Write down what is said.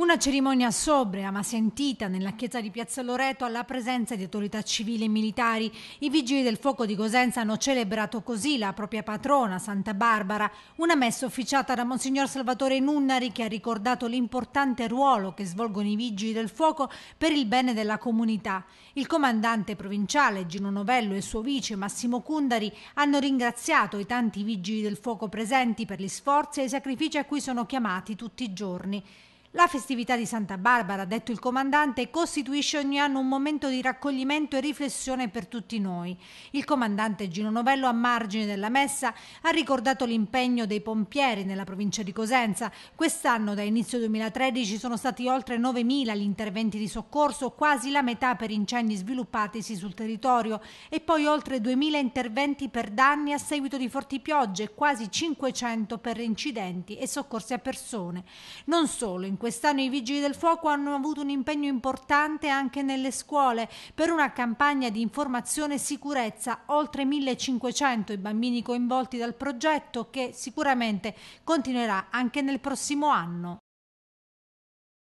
Una cerimonia sobria ma sentita nella chiesa di Piazza Loreto alla presenza di autorità civili e militari. I vigili del fuoco di Cosenza hanno celebrato così la propria patrona, Santa Barbara, una messa officiata da Monsignor Salvatore Nunnari che ha ricordato l'importante ruolo che svolgono i vigili del fuoco per il bene della comunità. Il comandante provinciale Gino Novello e il suo vice Massimo Cundari hanno ringraziato i tanti vigili del fuoco presenti per gli sforzi e i sacrifici a cui sono chiamati tutti i giorni. La festività di Santa Barbara, ha detto il comandante, costituisce ogni anno un momento di raccoglimento e riflessione per tutti noi. Il comandante Gino Novello, a margine della messa, ha ricordato l'impegno dei pompieri nella provincia di Cosenza. Quest'anno, da inizio 2013, sono stati oltre 9.000 gli interventi di soccorso, quasi la metà per incendi sviluppatisi sul territorio, e poi oltre 2.000 interventi per danni a seguito di forti piogge, quasi 500 per incidenti e soccorsi a persone. Non solo, in questo Quest'anno i Vigili del Fuoco hanno avuto un impegno importante anche nelle scuole per una campagna di informazione e sicurezza. Oltre 1500 i bambini coinvolti dal progetto che sicuramente continuerà anche nel prossimo anno.